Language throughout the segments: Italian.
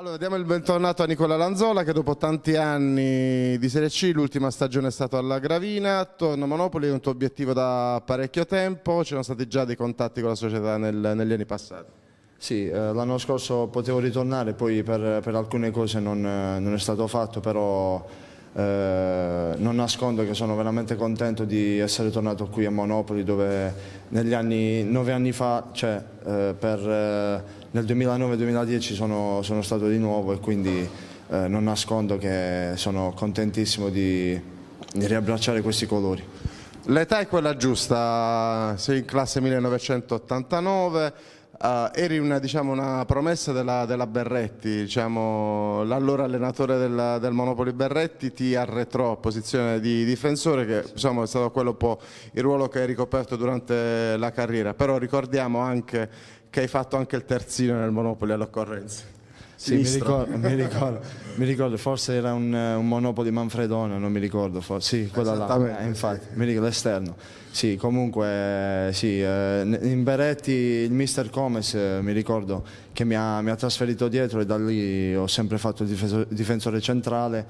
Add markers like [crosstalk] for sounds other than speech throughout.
Allora, diamo il bentornato a Nicola Lanzola che dopo tanti anni di Serie C, l'ultima stagione è stata alla Gravina, torna a Monopoli, è un tuo obiettivo da parecchio tempo, c'erano stati già dei contatti con la società nel, negli anni passati? Sì, eh, l'anno scorso potevo ritornare, poi per, per alcune cose non, eh, non, è stato fatto, però eh, non nascondo che sono veramente contento di essere tornato qui a Monopoli dove negli anni, nove anni fa, cioè eh, per, eh, nel 2009-2010 sono, sono, stato di nuovo e quindi eh, non nascondo che sono contentissimo di, di riabbracciare questi colori. L'età è quella giusta, sei in classe 1989, Uh, eri una, diciamo, una promessa della, della Berretti, diciamo, l'allora allenatore della, del Monopoli Berretti ti arretrò a posizione di difensore che diciamo, è stato quello un po' il ruolo che hai ricoperto durante la carriera, però ricordiamo anche che hai fatto anche il terzino nel Monopoli all'occorrenza. Sì, mi ricordo, mi, ricordo, mi ricordo, forse era un, un Monopoli Manfredone, non mi ricordo, forse. sì, quella là, eh, infatti, mi ricordo l'esterno. Sì, comunque, eh, sì, eh, in Beretti il mister Comes, mi ricordo, che mi ha, mi ha trasferito dietro e da lì ho sempre fatto il difeso, difensore centrale.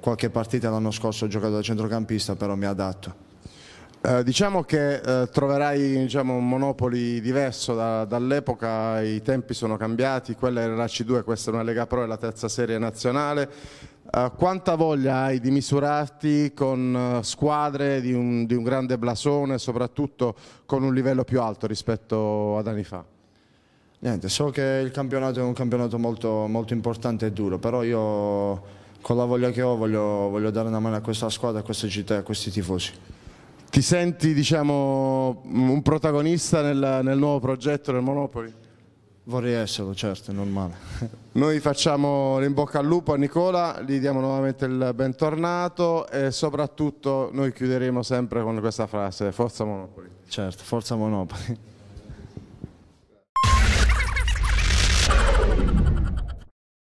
qualche partita l'anno scorso ho giocato da centrocampista, però mi ha adatto. Eh, diciamo che eh, troverai diciamo, un Monopoli diverso da, dall'epoca, i tempi sono cambiati, quella era la C2, questa è una Lega Pro, è la terza serie nazionale. Eh, quanta voglia hai di misurarti con eh, squadre di un, di un grande blasone, soprattutto con un livello più alto rispetto ad anni fa? Niente, so che il campionato è un campionato molto, molto importante e duro, però io con la voglia che ho voglio, voglio dare una mano a questa squadra, a queste città e a questi tifosi. Ti senti diciamo, un protagonista nel, nel nuovo progetto del Monopoli? Vorrei esserlo, certo, è normale. [laughs] Noi facciamo in bocca al lupo a Nicola, gli diamo nuovamente il bentornato e soprattutto noi chiuderemo sempre con questa frase, forza Monopoli. Certo, forza Monopoli.